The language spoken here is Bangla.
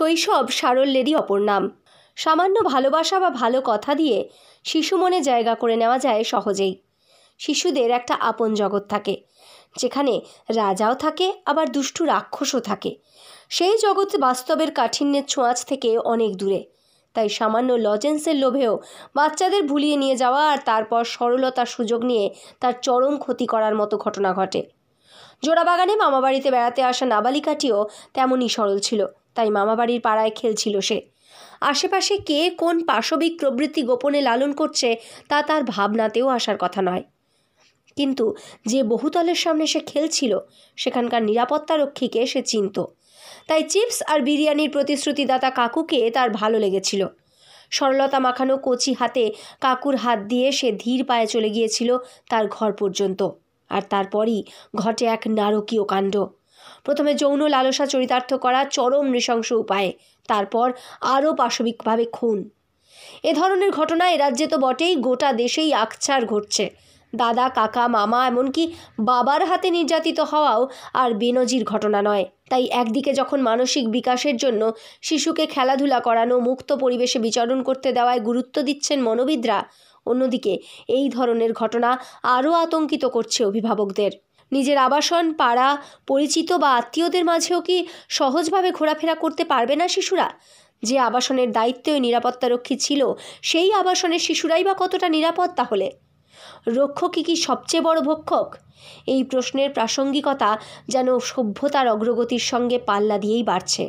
শৈশব সারল্যেরই অপর নাম সামান্য ভালোবাসা বা ভালো কথা দিয়ে শিশু মনে জায়গা করে নেওয়া যায় সহজেই শিশুদের একটা আপন জগৎ থাকে যেখানে রাজাও থাকে আবার দুষ্টু রাক্ষসও থাকে সেই জগৎ বাস্তবের কাঠিন্যের ছোঁয়াচ থেকে অনেক দূরে তাই সামান্য লজেন্সের লোভেও বাচ্চাদের ভুলিয়ে নিয়ে যাওয়া আর তারপর সরলতার সুযোগ নিয়ে তার চরম ক্ষতি করার মতো ঘটনা ঘটে জোড়া মামা মামাবাড়িতে বেড়াতে আসা নাবালিকাটিও তেমনই সরল ছিল তাই মামাবাড়ির পাড়ায় খেলছিল সে আশেপাশে কে কোন পাশবিক প্রবৃত্তি গোপনে লালন করছে তা তার ভাবনাতেও আসার কথা নয় কিন্তু যে বহুতলের সামনে সে খেলছিল সেখানকার নিরাপত্তারক্ষীকে সে চিনত তাই চিপস আর বিরিয়ানির প্রতিশ্রুতিদাতা কাকুকে তার ভালো লেগেছিল সরলতা মাখানো কচি হাতে কাকুর হাত দিয়ে সে ধীর পায়ে চলে গিয়েছিল তার ঘর পর্যন্ত আর তারপরই ঘটে এক নারকীয় কাণ্ড প্রথমে যৌন লালসা চরিতার্থ করা চরম নৃশংস উপায়ে তারপর আরও পাশবিকভাবে খুন এ ধরনের ঘটনা এ রাজ্যে তো বটেই গোটা দেশেই আকছার ঘটছে দাদা কাকা মামা এমনকি বাবার হাতে নির্যাতিত হওয়াও আর বেনজির ঘটনা নয় তাই একদিকে যখন মানসিক বিকাশের জন্য শিশুকে খেলাধুলা করানো মুক্ত পরিবেশে বিচরণ করতে দেওয়ায় গুরুত্ব দিচ্ছেন মনোবিদরা অন্যদিকে এই ধরনের ঘটনা আরও আতঙ্কিত করছে অভিভাবকদের নিজের আবাসন পাড়া পরিচিত বা আত্মীয়দের মাঝেও কি সহজভাবে ঘোরাফেরা করতে পারবে না শিশুরা যে আবাসনের দায়িত্বে নিরাপত্তারক্ষী ছিল সেই আবাসনের শিশুরাই বা কতটা নিরাপদ তাহলে রক্ষকই কি সবচেয়ে বড় ভক্ষক এই প্রশ্নের প্রাসঙ্গিকতা যেন সভ্যতার অগ্রগতির সঙ্গে পাল্লা দিয়েই বাড়ছে